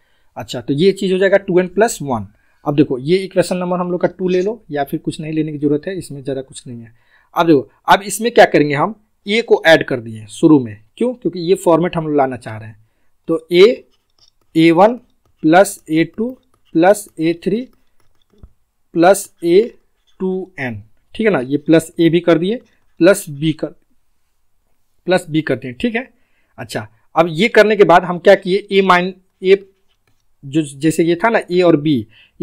अच्छा तो ये चीज़ हो जाएगा टू एन प्लस वन अब देखो ये इक्वेशन नंबर हम लोग का टू ले लो या फिर कुछ नहीं लेने की जरूरत है इसमें ज़्यादा कुछ नहीं है अब देखो अब इसमें क्या करेंगे हम ए को ऐड कर दिए शुरू में क्यों क्योंकि ये फॉर्मेट हम लोग लाना चाह रहे हैं तो a a one plus a two plus a three plus a two n ठीक है ना ये प्लस ए भी कर दिए प्लस बी कर प्लस बी कर दिए ठीक है अच्छा अब ये करने के बाद हम क्या किए ए माइन ए जो जैसे ये था ना ए और बी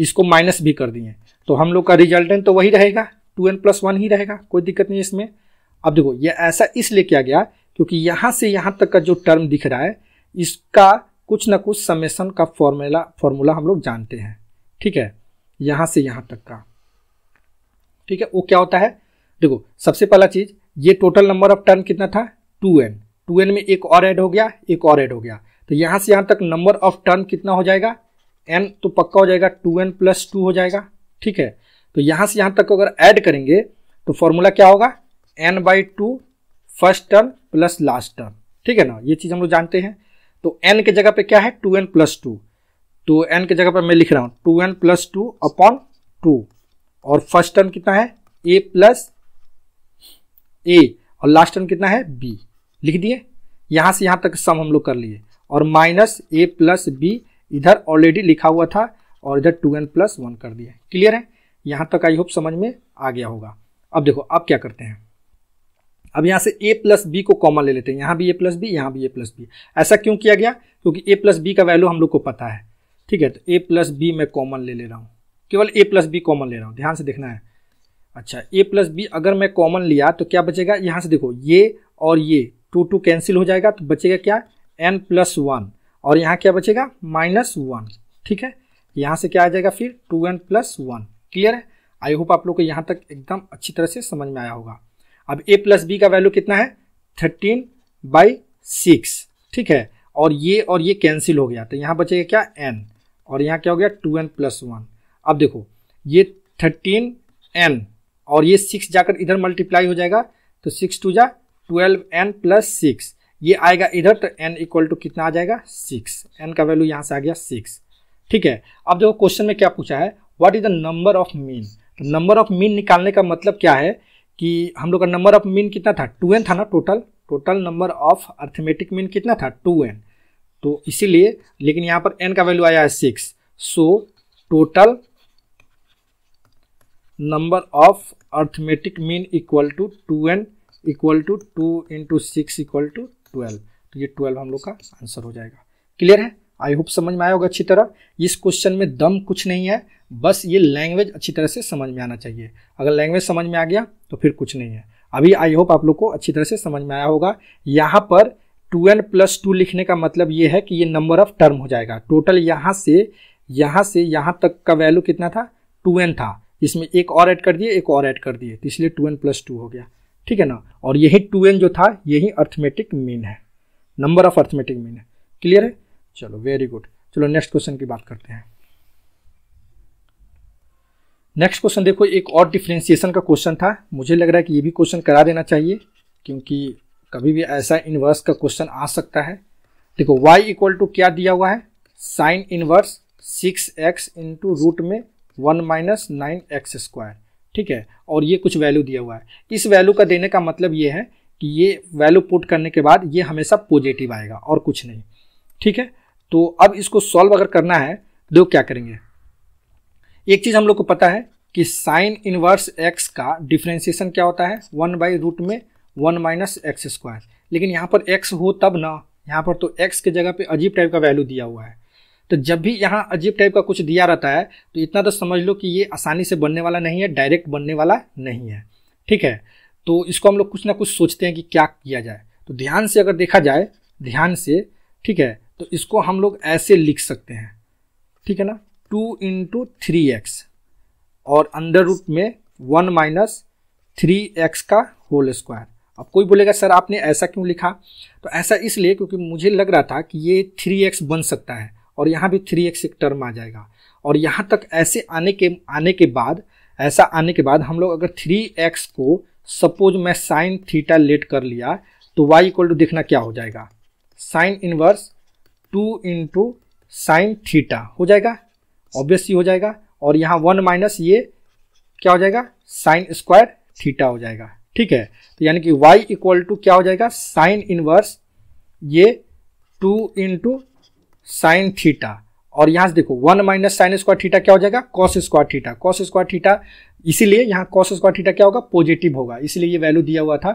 इसको माइनस भी कर दिए तो हम लोग का रिजल्टेंट तो वही रहेगा टू एन प्लस वन ही रहेगा कोई दिक्कत नहीं इसमें अब देखो ये ऐसा इसलिए किया गया क्योंकि यहाँ से यहाँ तक का जो टर्म दिख रहा है इसका कुछ ना कुछ समेसन का फॉर्मूला फॉर्मूला हम लोग जानते हैं ठीक है यहां से यहां तक का ठीक है वो क्या होता है देखो सबसे पहला चीज ये टोटल नंबर ऑफ टर्न कितना था टू एन टू एन में एक और ऐड हो गया एक और ऐड हो गया तो यहां से यहां तक नंबर ऑफ टर्न कितना हो जाएगा एन तो पक्का हो जाएगा टू एन प्लस टू हो जाएगा ठीक है तो यहां से यहां तक अगर ऐड करेंगे तो फॉर्मूला क्या होगा n by two first term plus last term ठीक है ना ये चीज़ हम लोग जानते हैं तो एन के जगह पे क्या है two n plus two two n के जगह पर मैं लिख रहा हूँ two n plus two upon two और फर्स्ट टर्म कितना है ए प्लस ए और लास्ट टर्म कितना है बी लिख दिए यहाँ से यहाँ तक सम हम लोग कर लिए और माइनस ए प्लस बी इधर ऑलरेडी लिखा हुआ था और इधर टू एन प्लस वन कर दिया क्लियर है यहाँ तक आई होप समझ में आ गया होगा अब देखो अब क्या करते हैं अब यहाँ से ए प्लस बी को कॉमन ले लेते हैं यहाँ भी ए प्लस बी यहाँ भी ए प्लस बी ऐसा क्यों किया गया क्योंकि ए प्लस बी का वैल्यू हम लोग को पता है ठीक है तो ए प्लस बी मैं कॉमन ले ले रहा हूँ केवल ए प्लस बी कॉमन ले रहा हूँ ध्यान से देखना है अच्छा ए प्लस बी अगर मैं कॉमन लिया तो क्या बचेगा यहाँ से देखो ये और ये टू टू कैंसिल हो जाएगा तो बचेगा क्या एन प्लस वन और यहाँ क्या बचेगा माइनस वन ठीक है यहाँ से क्या आ जाएगा फिर two n plus one clear है आई होप आप लोग को यहाँ तक एकदम अच्छी तरह से समझ में आया होगा अब ए प्लस बी का वैल्यू कितना है थर्टीन बाई सिक्स ठीक है और ये और ये कैंसिल हो गया तो यहाँ बचेगा क्या एन और यहाँ क्या हो गया टू एन प्लस वन अब देखो ये थर्टीन एन और ये सिक्स जाकर इधर मल्टीप्लाई हो जाएगा तो सिक्स टू जा ट्वेल्व एन प्लस सिक्स ये आएगा इधर तो एन इक्वल टू कितना आ जाएगा सिक्स एन का वैल्यू यहाँ से आ गया सिक्स ठीक है अब देखो क्वेश्चन में क्या पूछा है what is the number of mean number of mean निकालने का मतलब क्या है कि हम लोग का नंबर ऑफ मीन कितना था टू एन था ना total total number of arithmetic mean कितना था टू एन तो इसीलिए लेकिन यहाँ पर एन का वैल्यू आया है six so total number of arithmetic mean equal to two n equal to two into six equal to twelve तो ये ट्वेल्व हम लोग का आंसर हो जाएगा क्लियर है आई होप समझ में आया होगा अच्छी तरह इस क्वेश्चन में दम कुछ नहीं है बस ये लैंग्वेज अच्छी तरह से समझ में आना चाहिए अगर लैंग्वेज समझ में आ गया तो फिर कुछ नहीं है अभी आई होप आप लोग को अच्छी तरह से समझ में आया होगा यहाँ पर टू एन प्लस टू लिखने का मतलब ये है कि ये नंबर ऑफ टर्म हो जाएगा टोटल यहाँ से यहाँ से यहाँ तक का वैल्यू कितना था टू एन था इसमें एक और ऐड कर दिए एक और ऐड कर दिए तो इसलिए टू एन प्लस टू हो गया ठीक है ना और यही टू एन जो था यही अर्थमेटिक मीन है नंबर ऑफ अर्थमेटिक मीन है क्लियर है चलो वेरी गुड चलो नेक्स्ट क्वेश्चन की बात करते हैं नेक्स्ट क्वेश्चन देखो एक और डिफ्रेंसिएशन का क्वेश्चन था मुझे लग रहा है कि ये भी क्वेश्चन करा देना चाहिए क्योंकि कभी भी ऐसा इनवर्स का क्वेश्चन आ सकता है देखो y इक्वल टू क्या दिया हुआ है sine inverse six x into root में one minus nine x square ठीक है और ये कुछ वैल्यू दिया हुआ है इस वैल्यू का देने का मतलब ये है कि ये वैल्यू पुट करने के बाद ये हमेशा पॉजिटिव आएगा और कुछ नहीं ठीक है तो अब इसको सॉल्व अगर करना है तो क्या करेंगे एक चीज़ हम लोग को पता है कि साइन इनवर्स एक्स का डिफ्रेंसिएशन क्या होता है वन बाई रूट में वन माइनस एक्स स्क्वायर लेकिन यहाँ पर एक्स हो तब ना यहाँ पर तो एक्स के जगह पे अजीब टाइप का वैल्यू दिया हुआ है तो जब भी यहाँ अजीब टाइप का कुछ दिया रहता है तो इतना तो समझ लो कि ये आसानी से बनने वाला नहीं है डायरेक्ट बनने वाला नहीं है ठीक है तो इसको हम लोग कुछ ना कुछ सोचते हैं कि क्या किया जाए तो ध्यान से अगर देखा जाए ध्यान से ठीक है तो इसको हम लोग ऐसे लिख सकते हैं ठीक है ना टू इंटू थ्री एक्स और अंडर रूट में वन माइनस थ्री एक्स का होल स्क्वायर अब कोई बोलेगा सर आपने ऐसा क्यों लिखा तो ऐसा इसलिए क्योंकि मुझे लग रहा था कि ये थ्री एक्स बन सकता है और यहाँ भी थ्री एक्स एक टर्म आ जाएगा और यहाँ तक ऐसे आने के आने के बाद ऐसा आने के बाद हम लोग अगर थ्री एक्स को सपोज मैं साइन थीटा लेट कर लिया तो वाई इक्वल टू देखना क्या हो जाएगा sine inverse two into sine theta हो जाएगा ऑब्वियसली हो जाएगा और यहाँ वन माइनस ये क्या हो जाएगा साइन स्क्वायर थीटा हो जाएगा ठीक है तो यानी कि y इक्वल टू क्या हो जाएगा साइन इनवर्स ये टू इंटू साइन थीटा और यहां से देखो one minus sine square theta क्या हो जाएगा cos square theta cos square theta इसीलिए यहां कॉस स्क्वायर थीटा क्या होगा पॉजिटिव होगा इसलिए ये वैल्यू दिया हुआ था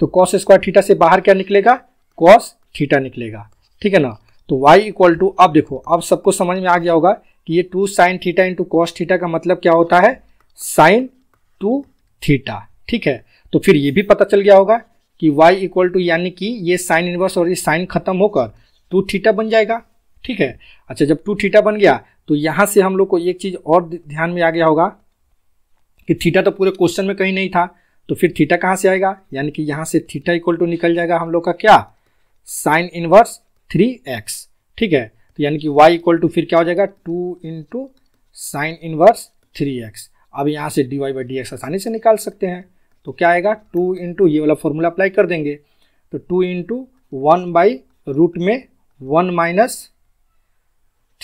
तो कॉस स्क्वायर थीटा से बाहर क्या निकलेगा कॉस थीटा निकलेगा ठीक है ना तो y इक्वल टू अब देखो अब सबको समझ में आ गया होगा कि ये two sine theta into cos theta का मतलब क्या होता है साइन टू थीटा ठीक है तो फिर ये भी पता चल गया होगा कि y इक्वल टू यानी कि ये साइन इनवर्स और ये साइन खत्म होकर टू थीटा बन जाएगा ठीक है अच्छा जब टू थीटा बन गया तो यहाँ से हम लोग को एक चीज़ और ध्यान में आ गया होगा कि थीटा तो पूरे क्वेश्चन में कहीं नहीं था तो फिर थीटा कहाँ से आएगा यानी कि यहाँ से थीटा इक्वल टू निकल जाएगा हम लोग का क्या साइन इनवर्स थ्री एक्स ठीक है तो यानी कि वाई इक्वल टू फिर क्या हो जाएगा two into sine inverse three x अब यहाँ से d Y by D x आसानी से निकाल सकते हैं तो क्या आएगा टू इंटू ये वाला फॉर्मूला अप्लाई कर देंगे तो two into one by root में वन माइनस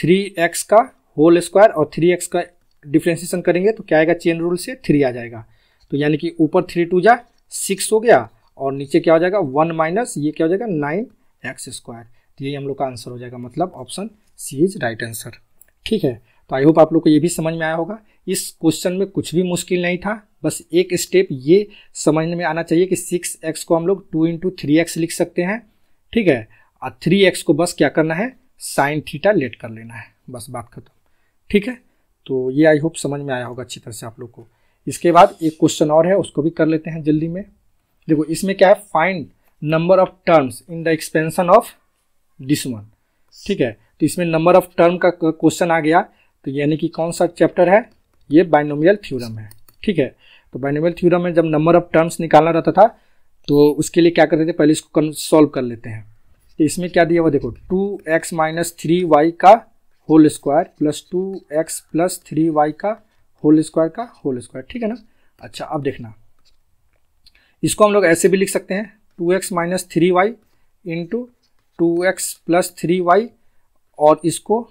थ्री एक्स का होल स्क्वायर और थ्री एक्स का डिफ्रेंसिएशन करेंगे तो क्या आएगा चेन रूल से थ्री आ जाएगा तो यानी कि ऊपर थ्री टू जा सिक्स हो गया और नीचे क्या हो जाएगा वन माइनस ये क्या हो जाएगा नाइन एक्स स्क्वायर तो यही हम लोग का आंसर हो जाएगा मतलब option C is right answer ठीक है तो आई होप आप लोग को ये भी समझ में आया होगा इस क्वेश्चन में कुछ भी मुश्किल नहीं था बस एक स्टेप ये समझने में आना चाहिए कि सिक्स एक्स को हम लोग टू इंटू थ्री एक्स लिख सकते हैं ठीक है और थ्री एक्स को बस क्या करना है साइन थीटा लेट कर लेना है बस बात खत्म ठीक है तो ये आई होप समझ में आया होगा अच्छी तरह से आप लोग को इसके बाद एक क्वेश्चन और है उसको भी कर लेते हैं जल्दी में देखो इसमें क्या है find number of terms in the expansion of this one ठीक है तो इसमें नंबर ऑफ टर्म का क्वेश्चन आ गया तो यानी कि कौन सा चैप्टर है ये बाइनोमियल थ्योरम है ठीक है तो बाइनोमियल थ्योरम में जब नंबर ऑफ टर्म्स निकालना रहता था तो उसके लिए क्या करते थे पहले इसको सॉल्व कर लेते हैं तो इसमें क्या दिया हुआ देखो two x minus three y का whole square plus two x plus three y का होल स्क्वायर का होल स्क्वायर ठीक है ना अच्छा अब देखना इसको हम लोग ऐसे भी लिख सकते हैं two x minus three y into two x plus three y और इसको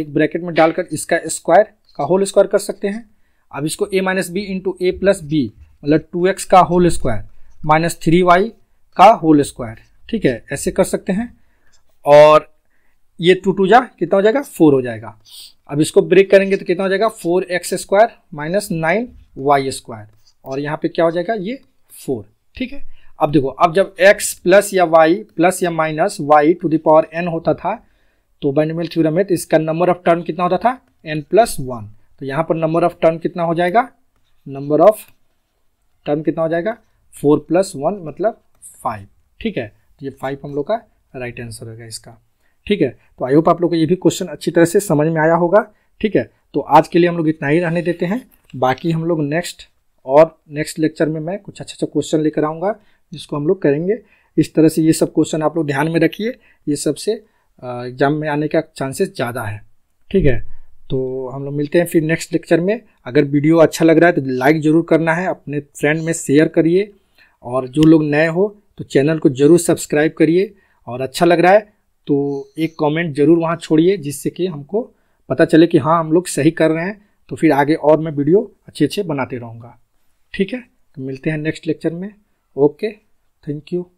एक ब्रैकेट में डालकर इसका स्क्वायर का होल स्क्वायर कर सकते हैं अब इसको a minus b into a plus b मतलब टू एक्स का whole square minus three y का होल स्क्वायर ठीक है ऐसे कर सकते हैं और ये टू टू जा कितना हो जाएगा फोर हो जाएगा अब इसको ब्रेक करेंगे तो कितना हो जाएगा four x square minus nine y square और यहाँ पे क्या हो जाएगा ये फोर ठीक है अब देखो अब जब x प्लस या y प्लस या minus y to the power n होता था तो बाइनमेल थ्योरम में तो इसका नंबर ऑफ टर्म कितना होता था एन प्लस वन तो यहाँ पर नंबर ऑफ टर्न कितना हो जाएगा नंबर ऑफ टर्न कितना हो जाएगा फोर प्लस वन मतलब फाइव ठीक है तो ये फाइव हम लोग का राइट आंसर होगा इसका ठीक है तो आई होप आप लोग को ये भी क्वेश्चन अच्छी तरह से समझ में आया होगा ठीक है तो आज के लिए हम लोग इतना ही रहने देते हैं बाकी हम लोग नेक्स्ट और नेक्स्ट लेक्चर में मैं कुछ अच्छा अच्छा क्वेश्चन लेकर आऊँगा जिसको हम लोग करेंगे इस तरह से ये सब क्वेश्चन आप लोग ध्यान में रखिए ये सबसे एग्जाम में आने का चांसेस ज़्यादा है ठीक है तो हम लोग मिलते हैं फिर नेक्स्ट लेक्चर में अगर वीडियो अच्छा लग रहा है तो लाइक ज़रूर करना है अपने फ्रेंड में शेयर करिए और जो लोग नए हो तो चैनल को ज़रूर सब्सक्राइब करिए और अच्छा लग रहा है तो एक कमेंट ज़रूर वहाँ छोड़िए जिससे कि हमको पता चले कि हाँ हम लोग सही कर रहे हैं तो फिर आगे और मैं वीडियो अच्छे अच्छे बनाते रहूँगा ठीक है तो मिलते हैं नेक्स्ट लेक्चर में ओके थैंक यू